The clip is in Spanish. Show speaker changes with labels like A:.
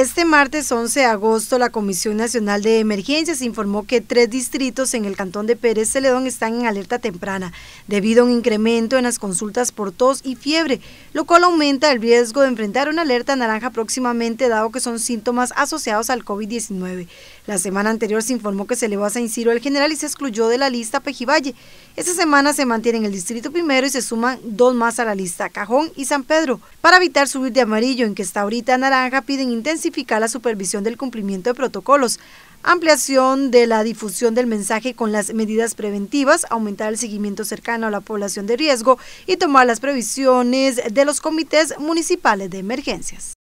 A: Este martes 11 de agosto, la Comisión Nacional de Emergencias informó que tres distritos en el cantón de Pérez Celedón están en alerta temprana debido a un incremento en las consultas por tos y fiebre, lo cual aumenta el riesgo de enfrentar una alerta naranja próximamente dado que son síntomas asociados al COVID-19. La semana anterior se informó que se elevó a San Ciro el general y se excluyó de la lista Pejivalle. Esta semana se mantiene en el distrito primero y se suman dos más a la lista, Cajón y San Pedro. Para evitar subir de amarillo en que está ahorita naranja, piden intensidad la supervisión del cumplimiento de protocolos, ampliación de la difusión del mensaje con las medidas preventivas, aumentar el seguimiento cercano a la población de riesgo y tomar las previsiones de los comités municipales de emergencias.